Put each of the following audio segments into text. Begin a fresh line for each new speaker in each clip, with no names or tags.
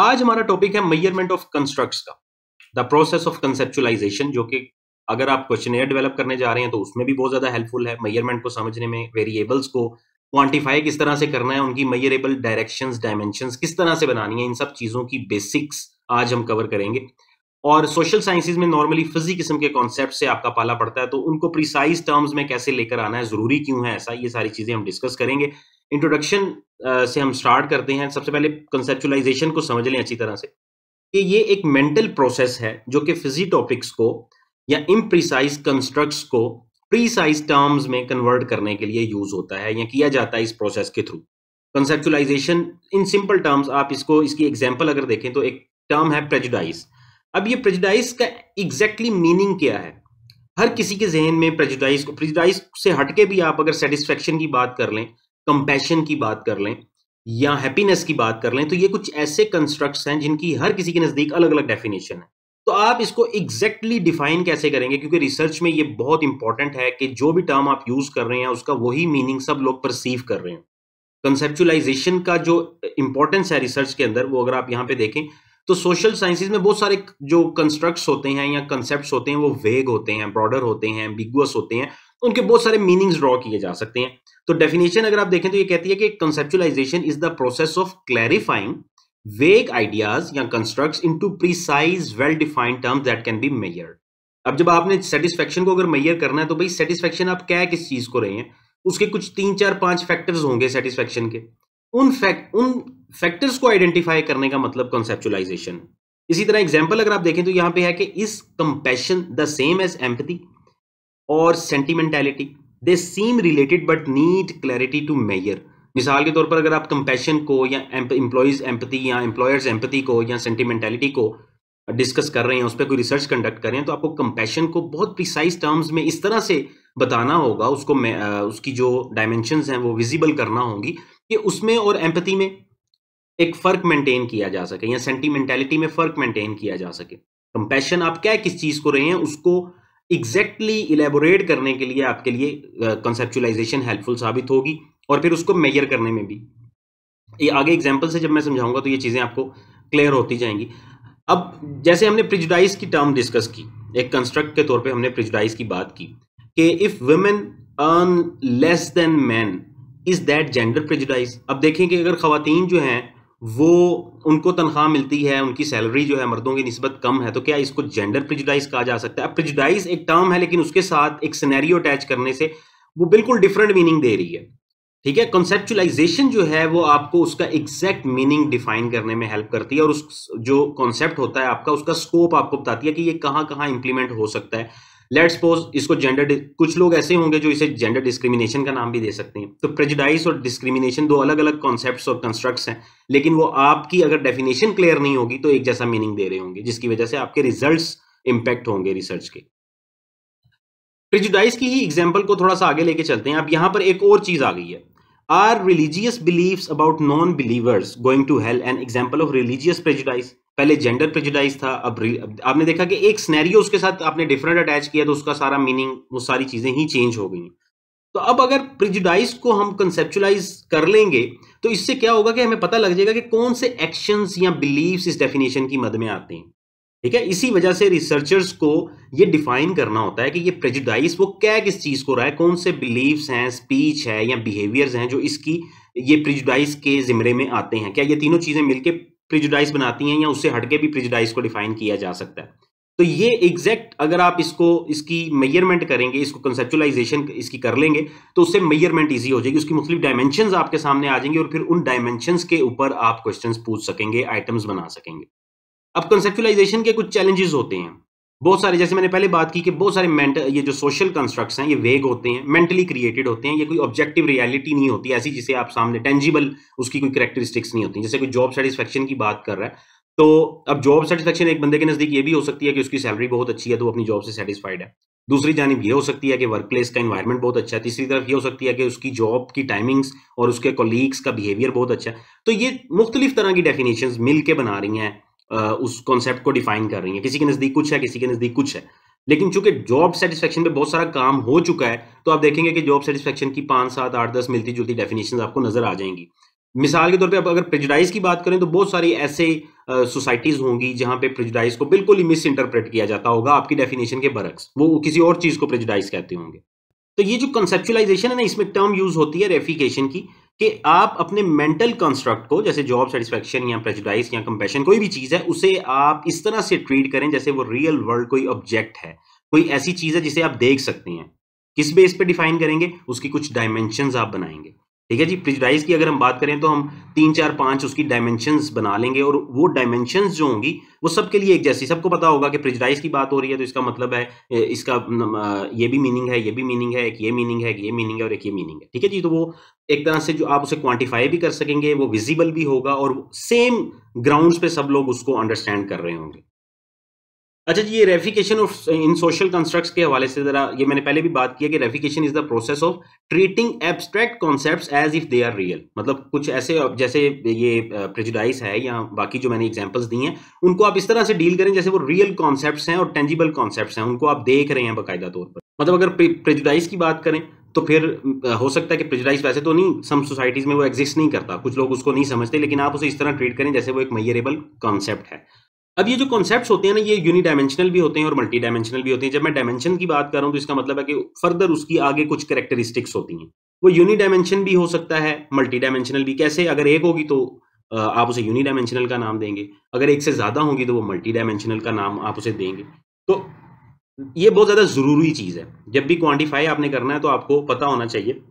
आज हमारा टॉपिक है मेयरमेंट ऑफ कंस्ट्रक्ट्स का द प्रोसेस ऑफ कंसेप्चुलाइजेशन जो कि अगर आप क्वेश्चन डेवलप करने जा रहे हैं तो उसमें भी बहुत ज्यादा हेल्पफुल है मेयरमेंट को समझने में वेरिएबल्स को क्वांटिफाई किस तरह से करना है उनकी मेयरेबल डायरेक्शन डायमेंशन किस तरह से बनानी है इन सब चीज़ों की बेसिक्स आज हम कवर करेंगे और सोशल साइंसेज में नॉर्मली फिजी किस्म के कॉन्सेप्ट से आपका पाला पड़ता है तो उनको प्रिसाइज टर्म्स में कैसे लेकर आना है जरूरी क्यों है ऐसा ये सारी चीज़ें हम डिस्कस करेंगे इंट्रोडक्शन uh, से हम स्टार्ट करते हैं सबसे पहले कंसेप्चुलाइजेशन को समझ लें अच्छी तरह से कि ये एक मेंटल प्रोसेस है जो कि फिजी टॉपिक्स को या इम्प्रिसाइज कंस्ट्रक्ट्स को प्रीसाइज टर्म्स में कन्वर्ट करने के लिए यूज होता है या किया जाता है इस प्रोसेस के through conceptualization in simple terms आप इसको इसकी एग्जाम्पल अगर देखें तो एक टर्म है प्रेजुडाइज अब ये प्रेजुडाइज का एग्जैक्टली exactly मीनिंग क्या है हर किसी के जहन में प्रेजुडाइज को प्रेजुडाइज से हटके भी आप अगर सेटिस्फेक्शन की बात कर लें कंपैशन की बात कर लें या हैप्पीनेस की बात कर लें तो ये कुछ ऐसे कंस्ट्रक्ट्स हैं जिनकी हर किसी के नज़दीक अलग अलग डेफिनेशन है तो आप इसको एग्जैक्टली exactly डिफाइन कैसे करेंगे क्योंकि रिसर्च में ये बहुत इंपॉर्टेंट है कि जो भी टर्म आप यूज़ कर रहे हैं उसका वही मीनिंग सब लोग परसीव कर रहे हैं कंसेप्चुलाइजेशन का जो इंपॉर्टेंस है रिसर्च के अंदर वो अगर आप यहाँ पे देखें तो सोशल साइंसिस में बहुत सारे जो कंस्ट्रक्ट्स होते हैं या कंसेप्ट होते हैं वो वेग होते हैं ब्रॉडर होते हैं बिगुअस होते हैं उनके बहुत सारे मीनिंग्स ड्रॉ किए जा सकते हैं तो डेफिनेशन अगर आप देखें तो ये कहती है कि conceptualization is the process of clarifying vague ideas या construct into precise well defined terms that can be measure अब जब आपने सेटिस्फेक्शन को अगर मेयर करना है तो भाई सेटिस्फेक्शन आप क्या किस चीज को रहे हैं उसके कुछ तीन चार पांच फैक्टर्स होंगे सेटिस्फेक्शन के उन फैक्ट उन फैक्टर्स को आइडेंटिफाई करने का मतलब कंसेप्चुलाइजेशन इसी तरह एग्जाम्पल अगर आप देखें तो यहां पे है कि is compassion the same as empathy और sentimentality they seem related but need clarity to measure मिसाल के तौर पर अगर आप कंपैशन को या एम्प्लॉयज़ एम्पति या एम्प्लॉयर्स एम्पति को या सेंटिमेंटेलिटी को डिस्कस कर रहे हैं उस पर कोई रिसर्च कंडक्ट कर रहे हैं तो आपको कंपैशन को बहुत प्रिसाइज टर्म्स में इस तरह से बताना होगा उसको उसकी जो डायमेंशन हैं वो विजिबल करना होगी कि उसमें और एम्पति में एक फ़र्क मेंटेन किया जा सके या सेंटिमेंटेलिटी में फ़र्क मेंटेन किया जा सके कंपैशन आप क्या किस चीज़ को रहे हैं उसको एग्जैक्टली exactly इलेबोरेट करने के लिए आपके लिए कंसेप्चुलाइजेशन हेल्पफुल साबित होगी और फिर उसको मेजर करने में भी ये आगे एग्जाम्पल से जब मैं समझाऊंगा तो ये चीज़ें आपको क्लियर होती जाएंगी अब जैसे हमने प्रिजुडाइज की टर्म डिस्कस की एक कंस्ट्रक्ट के तौर पे हमने प्रिजुडाइज की बात की कि if women earn less than men is that gender prejudice अब देखें कि अगर खातन जो हैं वो उनको तनख्वाह मिलती है उनकी सैलरी जो है मर्दों की नस्बत कम है तो क्या इसको जेंडर प्रिजुडाइज कहा जा सकता है प्रिजुडाइज एक टर्म है लेकिन उसके साथ एक सिनेरियो अटैच करने से वो बिल्कुल डिफरेंट मीनिंग दे रही है ठीक है कॉन्सेप्चुलाइजेशन जो है वो आपको उसका एग्जैक्ट मीनिंग डिफाइन करने में हेल्प करती है और उस जो कॉन्सेप्ट होता है आपका उसका स्कोप आपको बताती है कि ये कहाँ कहाँ इंप्लीमेंट हो सकता है लेट सपोज इसको जेंडर कुछ लोग ऐसे होंगे जो इसे जेंडर डिस्क्रिमिनेशन का नाम भी दे सकते हैं तो प्रेजिडाइज और डिस्क्रिमिनेशन दो अलग अलग कॉन्सेप्ट और कंस्ट्रक्ट हैं लेकिन वो आपकी अगर डेफिनेशन क्लियर नहीं होगी तो एक जैसा मीनिंग दे रहे होंगे जिसकी वजह से आपके रिजल्ट इंपैक्ट होंगे रिसर्च के प्रिजुडाइज की ही एग्जाम्पल को थोड़ा सा आगे लेके चलते हैं अब यहां पर एक और चीज आ गई है are religious believe about non believers going to hell an example of religious prejudice पहले जेंडर प्रेजुडाइज था अब आपने देखा कि एक स्नैरियो उसके साथ आपने डिफरेंट अटैच किया तो उसका सारा मीनिंग वो सारी चीजें ही चेंज हो गई तो अब अगर प्रिजुडाइज को हम कंसेप्चुलाइज कर लेंगे तो इससे क्या होगा कि हमें पता लग जाएगा कि कौन से एक्शंस या बिलीव्स इस डेफिनेशन की मद में आते हैं ठीक है इसी वजह से रिसर्चर्स को ये डिफाइन करना होता है कि ये प्रेजुडाइज वो क्या किस चीज़ को रहा है कौन से बिलीव्स हैं स्पीच है या बिहेवियर्स हैं जो इसकी ये प्रिजुडाइज के जिमरे में आते हैं क्या ये तीनों चीज़ें मिलके प्रिजुडाइज बनाती हैं या उससे हटके भी प्रिजुडाइज को डिफाइन किया जा सकता है तो ये एग्जैक्ट अगर आप इसको इसकी मेयरमेंट करेंगे इसको कंसेप्चुलाइजेशन इसकी कर लेंगे तो उससे मेयरमेंट इजी हो जाएगी उसकी मुख्तलिफ डायमेंशन आपके सामने आ जाएंगे और फिर उन डायमेंशन के ऊपर आप क्वेश्चन पूछ सकेंगे आइटम्स बना सकेंगे अब कंसेप्चुलाइजेशन के कुछ चैलेंजेस होते हैं बहुत सारे जैसे मैंने पहले बात की कि बहुत सारे मेंटल ये जो सोशल कंस्ट्रक्ट्स हैं ये वेग होते हैं मेंटली क्रिएटेड होते हैं ये कोई ऑब्जेक्टिव रियलिटी नहीं होती ऐसी जिसे आप सामने टेंजिबल उसकी कोई करेक्टरिस्टिक्स नहीं होती जैसे कोई जॉब सेटिस्फेक्शन की बात कर रहा है तो अब जॉब सेटिस्फेक्शन एक बंदे के नज़दीक ये भी हो सकती है कि उसकी सैलरी बहुत अच्छी है तो अपनी जॉब से सेटिस्फाइड है दूसरी जानब यह हो सकती है कि वर्क प्लेस का इन्वायरमेंट बहुत अच्छा है तीसरी तरफ ये हो सकती है कि उसकी जॉब की टाइमिंग्स और उसके कोलीग्स का बिहेवियर बहुत अच्छा है तो ये मुख्तलिफ तरह की डेफिनेशन मिलकर बना रही हैं उस कॉन्सेप्ट को डिफाइन कर रही है किसी के नज़दीक कुछ है किसी के नज़दीक कुछ है लेकिन चूंकि जॉब सेटिस्फेक्शन पे बहुत सारा काम हो चुका है तो आप देखेंगे कि जॉब सेटिस्फेक्शन की पांच सात आठ दस मिलती जुलती डेफिनेशन आपको नजर आ जाएंगी मिसाल के तौर पे अब अगर प्रिजडाइज की बात करें तो बहुत सारी ऐसे सोसाइटीज होंगी जहां पे प्रिजडाइज को बिल्कुल ही मिस इंटरप्रेट किया जाता होगा आपकी डेफिनेशन के बरक्स वो किसी और चीज को प्रिजडाइज कहते होंगे तो ये जो कंसेप्चुलाइजेशन है ना इसमें टर्म यूज होती है रेफिकेशन की कि आप अपने मेंटल कंस्ट्रक्ट को जैसे जॉब सेटिस्फेक्शन या प्रेजुडाइज या कंपेशन कोई भी चीज़ है उसे आप इस तरह से ट्रीट करें जैसे वो रियल वर्ल्ड कोई ऑब्जेक्ट है कोई ऐसी चीज़ है जिसे आप देख सकते हैं किस बेस पे डिफाइन करेंगे उसकी कुछ डायमेंशन आप बनाएंगे ठीक है जी प्रिजराइज की अगर हम बात करें तो हम तीन चार पांच उसकी डायमेंशन बना लेंगे और वो डायमेंशन जो होंगी वो सबके लिए एक जैसी सबको पता होगा कि प्रिजराइज की बात हो रही है तो इसका मतलब है इसका ये भी मीनिंग है ये भी मीनिंग है एक ये मीनिंग है एक ये मीनिंग है और एक ये मीनिंग है ठीक है जी तो वो एक तरह से जो आप उसे क्वांटिफाई भी कर सकेंगे वो विजिबल भी होगा और सेम ग्राउंड पे सब लोग उसको अंडरस्टैंड कर रहे होंगे अच्छा जी ये reification of in social constructs के हवाले से जरा ये मैंने पहले भी बात किया कि reification is the process of treating abstract concepts as if they are real मतलब कुछ ऐसे जैसे ये प्रेजुडाइस है या बाकी जो मैंने एग्जांपल्स दी हैं उनको आप इस तरह से डील करें जैसे वो रियल कॉन्सेप्ट हैं और टेंजिबल कॉन्सेप्ट हैं उनको आप देख रहे हैं बाकायदा तौर पर मतलब अगर प्रेजुडाइस की बात करें तो फिर हो सकता है कि प्रिजडाइज वैसे तो नहीं सम सोसाइटीज़ में वो एग्जिस्ट नहीं करता कुछ लोग उसको नहीं समझते लेकिन आप उसे इस तरह ट्रीट करें जैसे वो एक मैयरेबल कॉन्सेप्ट है अब ये जो कॉन्सेप्ट होते हैं ना ये यूनी डायमेंशनल भी होते हैं और मल्टी डायमेंशनल भी होते हैं जब मैं डायमेंशन की बात कर रहा हूँ तो इसका मतलब है कि फर्दर उसकी आगे कुछ करेक्टरिस्टिक्स होती हैं वो यूनी डायमेंशन भी हो सकता है मल्टी डायमेंशनल भी कैसे अगर एक होगी तो आप उसे यूनी डायमेंशनल का नाम देंगे अगर एक से ज़्यादा होंगी तो वो मल्टी डायमेंशनल का नाम आप उसे देंगे तो ये बहुत ज़्यादा ज़रूरी चीज़ है जब भी क्वान्टिफाई आपने करना है तो आपको पता होना चाहिए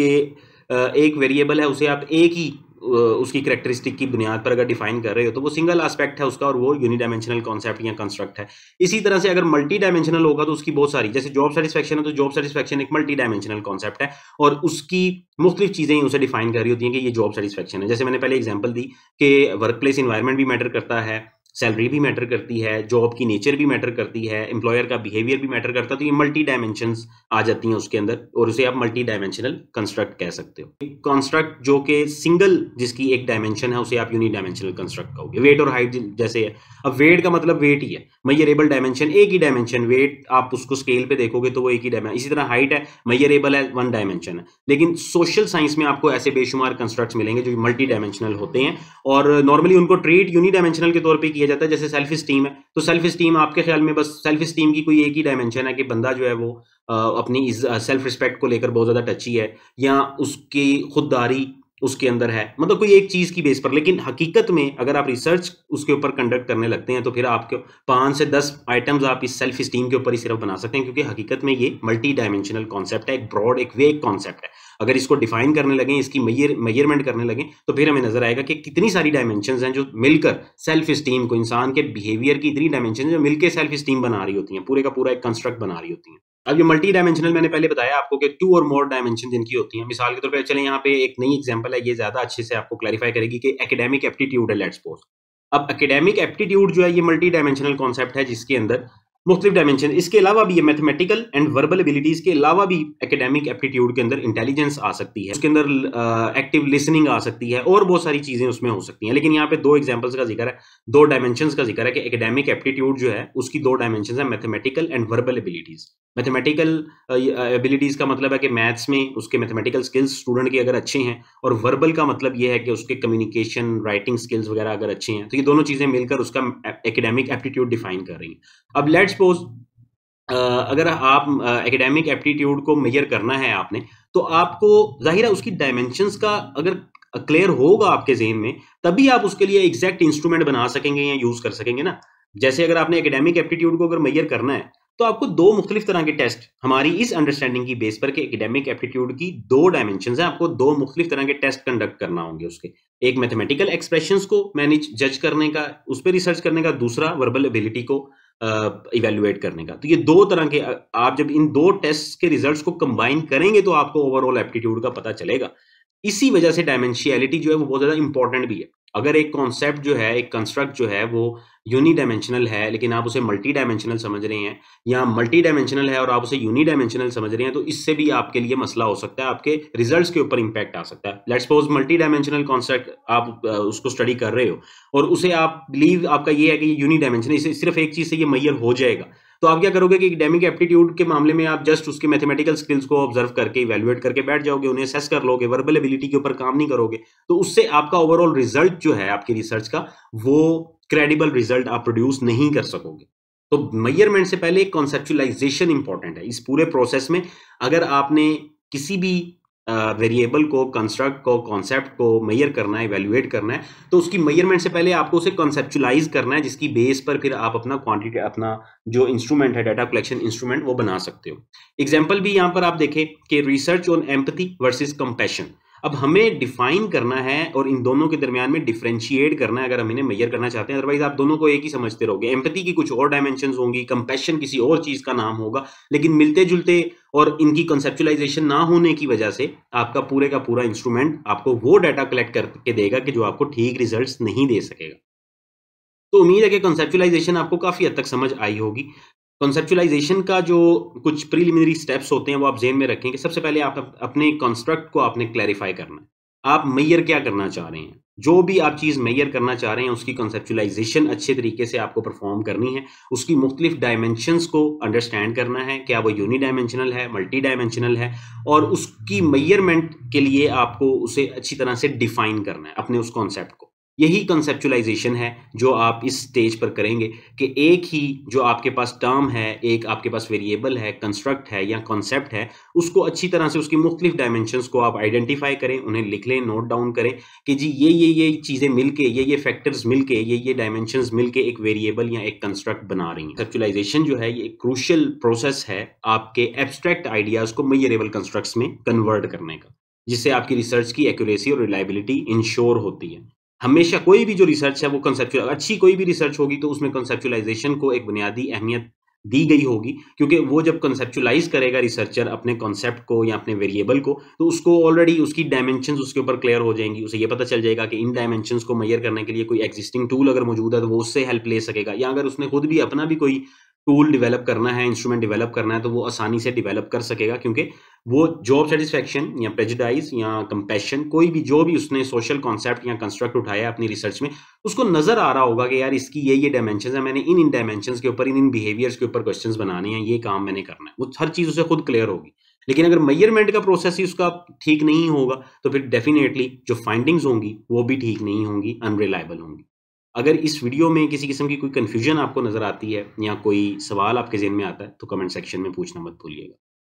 कि एक वेरिएबल है उसे आप एक ही उसकी करेक्टरिस्टिक की बुनियाद पर अगर डिफाइन कर रहे हो तो वो सिंगल एस्पेक्ट है उसका और वो यूनिडाइमेंशनल कॉन्सेप्ट या कंस्ट्रक्ट है इसी तरह से अगर मल्टी डायमेंशनल होगा तो उसकी बहुत सारी जैसे जॉब सेटिस्फेक्शन है तो जॉब सेटिस्फेक्शन एक मल्टी डायमेंशनल कॉन्सेप्ट है और उसकी मुख्तलिफ चीज़ें उसे डिफाइन कर रही होती हैं कि ये जॉब सेटिस्फेक्शन है जैसे मैंने पहले एग्जाम्पल दी कि वर्क प्लेस इन्वायरमेंट भी मैटर करता है सैलरी भी मैटर करती है जॉब की नेचर भी मैटर करती है एम्प्लॉयर का बिहेवियर भी मैटर करता है तो ये मल्टी डायमेंशन आ जाती हैं उसके अंदर और उसे आप मल्टी डायमेंशनल कंस्ट्रक्ट कह सकते हो कंस्ट्रक्ट जो कि सिंगल जिसकी एक डायमेंशन है उसे आप यूनि डायमेंशनल कंस्ट्रक्ट कहोगे वेट और हाइट जैसे है अब वेट का मतलब वेट ही है मैयरेबल डायमेंशन एक ही डायमेंशन वेट आप उसको स्केल पर देखोगे तो वो एक ही डायमेंशन इसी तरह हाइट है मैयरेबल है वन डायमेंशन है लेकिन सोशल साइंस में आपको ऐसे बेशुमार कंस्ट्रक्ट मिलेंगे जो मल्टी डायमेंशनल होते हैं और नॉर्मली उनको ट्रीट यूनि डायमेंशनल के तौर पर किया किया जाता है जैसे सेल्फ स्टीम है तो सेल्फ स्टीम आपके ख्याल में बस सेल्फ स्टीम की कोई एक ही डायमेंशन है कि बंदा जो है वो अपनी सेल्फ रिस्पेक्ट को लेकर बहुत ज़्यादा टची है या उसकी खुददारी उसके अंदर है मतलब कोई एक चीज़ की बेस पर लेकिन हकीकत में अगर आप रिसर्च उसके ऊपर कंडक्ट करने लगते हैं तो फिर आपके पाँच से दस आइटम्स आप इस सेल्फ स्टीम के ऊपर ही सिर्फ बना सकते हैं क्योंकि हकीकत में ये मल्टी डायमेंशनल कॉन्सेप्ट है एक ब्रॉड एक वेग कॉन्सेप्ट है अगर इसको डिफाइन करने लगे इसकी मेजरमेंट करने लगे तो फिर हमें नजर आएगा कि कितनी सारी डायमेंशन हैं जो मिलकर सेल्फ स्टीम को इंसान के बिहेवियर की इतनी डायमेंशन जो मिलकर सेल्फ स्टीम बना रही होती है पूरे का पूरा एक कंस्ट्रक्ट बना रही होती है अब ये मल्टी डायमेंशनल मैंने पहले बताया आपको कि टू और मोर डायमेंशन जिनकी होती है मिसाल के तौर पर चले यहाँ पे एक नई एग्जाम्पल है ये ज्यादा अच्छे से आपको क्लैरिफाई करेगी कि एकेडमिक एप्टीट्यूड है लेट्स अब एकेडमिक एप्टीट्यूड जो है ये मल्टी डायमेंशनल कॉन्सेप्ट है जिसके अंदर मुख्तलिफ डायमेंशन इसके अलावा भी ये मैथमेटिकल एंड वर्बल एबिलिटीज के अलावा भी एकेडमिक एप्टीट्यूड के अंदर इंटेलिजेंस आ सकती है उसके अंदर एक्टिव लिसनिंग आ सकती है और बहुत सारी चीजें उसमें हो सकती हैं लेकिन यहाँ पे दो एग्जाम्पल्स का जिक्र है दो डायमेंशन का जिक्र है कि एकेडमिक एप्टीट्यूड जो है उसकी दो डायमेंशन है mathematical and verbal abilities mathematical abilities का मतलब है कि मैथ्स में उसके मैथमेटिकल स्किल्स स्टूडेंट के अगर अच्छे हैं और वर्बल का मतलब यह है कि उसके कम्युनिकेशन राइटिंग स्किल्स वगैरह अगर अच्छे हैं तो ये दोनों चीजें मिलकर उसका एकेडमिक एप्टीट्यूड डिफाइन कर रही हैं अब लेट्स सपोज अगर आप एकेडमिक एप्टीट्यूड को मेजर करना है आपने तो आपको जाहिर है उसकी डायमेंशंस का अगर क्लियर होगा आपके जहन में तभी आप उसके लिए एग्जैक्ट इंस्ट्रूमेंट बना सकेंगे या यूज कर सकेंगे ना जैसे अगर आपने एकेडमिक एप्टीट्यूड को अगर मेजर करना है तो आपको दो मुख्तलिफ तरह के टेस्ट हमारी इस अंडरस्टैंडिंग की बेस पर एकेडमिक एप्टीट्यूड की दो डायमेंशन है आपको दो मुख्तलिफ तरह के टेस्ट कंडक्ट करना होंगे उसके एक मैथमेटिकल एक्सप्रेशन को मैनेज जज करने का उस पर रिसर्च करने का दूसरा वर्बल एबिलिटी को इवेल्युएट करने का तो ये दो तरह के आप जब इन दो टेस्ट के रिजल्ट्स को कंबाइन करेंगे तो आपको ओवरऑल एप्टीट्यूड का पता चलेगा इसी वजह से डायमेंशियलिटी जो है वो बहुत ज़्यादा इंपॉर्टेंट भी है अगर एक कॉन्सेप्ट जो है एक कंस्ट्रक्ट जो है वो यूनी डायमेंशनल है लेकिन आप उसे मल्टी डायमेंशनल समझ रहे हैं या मल्टी डायमेंशनल है और आप उसे यूनी डायमेंशनल समझ रहे हैं तो इससे भी आपके लिए मसला हो सकता है आपके रिजल्ट्स के ऊपर इंपैक्ट आ सकता है let's suppose multi dimensional concept आप उसको स्टडी कर रहे हो और उसे आप बिलीव आपका ये है कि यूनी डायमेंशनल इसे सिर्फ एक चीज से ये मैयर हो जाएगा तो आप क्या करोगे कि एकेडेमिक एप्टीट्यूड के मामले में आप जस्ट उसके मैथमेटिकल स्किल्स को ऑब्जर्व करके इवेल्युएट करके बैठ जाओगे उन्हें असेस कर लोगे वर्बल एबिलिटी के ऊपर काम नहीं करोगे तो उससे आपका ओवरऑल रिजल्ट जो है आपकी रिसर्च का वो क्रेडिबल रिजल्ट आप प्रोड्यूस नहीं कर सकोगे तो मैयरमेंट से पहले एक कॉन्सेप्चुलाइजेशन इंपॉर्टेंट है इस पूरे प्रोसेस में अगर आपने किसी भी वेरिएबल को कंस्ट्रक्ट को कॉन्सेप्ट को मैयर करना है इवेल्युएट करना है तो उसकी मैयरमेंट से पहले आपको उसे कंसेप्चुलाइज करना है जिसकी बेस पर फिर आप अपना क्वांटिटी अपना जो इंस्ट्रूमेंट है डाटा कलेक्शन इंस्ट्रूमेंट वो बना सकते हो एग्जाम्पल भी यहाँ पर आप देखें कि research on empathy versus compassion अब हमें डिफाइन करना है और इन दोनों के दरमियान में डिफ्रेंशिएट करना है अगर हम इन्हें मैयर करना चाहते हैं अदरवाइज आप दोनों को एक ही समझते रहोगे एम्पति की कुछ और डायमेंशन होंगी कंपेशन किसी और चीज का नाम होगा लेकिन मिलते जुलते और इनकी कंसेप्चुलाइजेशन ना होने की वजह से आपका पूरे का पूरा इंस्ट्रूमेंट आपको वो डाटा कलेक्ट करके देगा कि जो आपको ठीक रिजल्ट नहीं दे सकेगा तो उम्मीद है कि कंसेप्चुलाइजेशन आपको काफ़ी हद तक समझ आई होगी कॉन्सेप्चुलाइजेशन का जो कुछ प्रीलिमिनरी स्टेप्स होते हैं वो आप जेन में रखें कि सबसे पहले आप अपने कॉन्स्ट्रक्ट को आपने क्लैरिफाई करना है आप मैयर क्या करना चाह रहे हैं जो भी आप चीज़ मैयर करना चाह रहे हैं उसकी कॉन्सेप्चुलाइजेशन अच्छे तरीके से आपको परफॉर्म करनी है उसकी मुख्तलिफ डायमेंशंस को अंडरस्टैंड करना है क्या वो यूनी डायमेंशनल है मल्टी डायमेंशनल है और उसकी मैयरमेंट के लिए आपको उसे अच्छी तरह से डिफाइन करना है अपने उस कॉन्सेप्ट को यही कंसेप्चुलाइजेशन है जो आप इस स्टेज पर करेंगे कि एक ही जो आपके पास टर्म है एक आपके पास वेरिएबल है कंस्ट्रक्ट है या कॉन्सेप्ट है उसको अच्छी तरह से उसकी मुख्तलिफ डायमेंशन को आप आइडेंटिफाई करें उन्हें लिख लें नोट डाउन करें कि जी ये ये ये चीज़ें मिल के ये ये फैक्टर्स मिल के ये ये डायमेंशन मिल के एक वेरिएबल या एक कंस्ट्रक्ट बना रही है कंसेप्चुलाइजेशन जो है ये एक क्रूशल प्रोसेस है आपके एब्स्ट्रैक्ट आइडियाज़ को मयरेबल कंस्ट्रक्ट्स में कन्वर्ट करने का जिससे आपकी रिसर्च की एक्यूरेसी और रिलायबिलिटी इंश्योर होती है हमेशा कोई भी जो रिसर्च है वो कंसेप्चुअल अच्छी कोई भी रिसर्च होगी तो उसमें कंसेप्चुलाइजेशन को एक बुनियादी अहमियत दी गई होगी क्योंकि वो जब कंसेप्चुलाइज करेगा रिसर्चर अपने कॉन्सेप्ट को या अपने वेरिएबल को तो उसको ऑलरेडी उसकी डायमेंशन उसके ऊपर क्लियर हो जाएंगी उसे ये पता चल जाएगा कि इन डायमेंशन को मैयर करने के लिए कोई एग्जिस्टिंग टूल अगर मौजूद है तो वो उससे हेल्प ले सकेगा या अगर उसने खुद भी अपना भी कोई टूल डेवलप करना है इंस्ट्रूमेंट डेवलप करना है तो वो आसानी से डेवलप कर सकेगा क्योंकि वो जॉब सेटिस्फेक्शन या प्रेजिडाइज या कंपेशन कोई भी जो भी उसने सोशल कॉन्सेप्ट या कंस्ट्रक्ट उठाया अपनी रिसर्च में उसको नजर आ रहा होगा कि यार इसकी ये ये डायमेंशन है मैंने इन इन डायमेंशन के ऊपर इन इन बिहेवियर्स के ऊपर क्वेश्चन बनाने हैं ये काम मैंने करना है वो हर चीज़ उसे खुद क्लियर होगी लेकिन अगर मैयरमेंट का प्रोसेस ही उसका ठीक नहीं होगा तो फिर डेफिनेटली जो फाइंडिंग्स होंगी वो भी ठीक नहीं होंगी अनरिलायबल होंगी अगर इस वीडियो में किसी किस्म की कोई कन्फ्यूजन आपको नज़र आती है या कोई सवाल आपके जेन में आता है तो कमेंट सेक्शन में पूछना मत भूलिएगा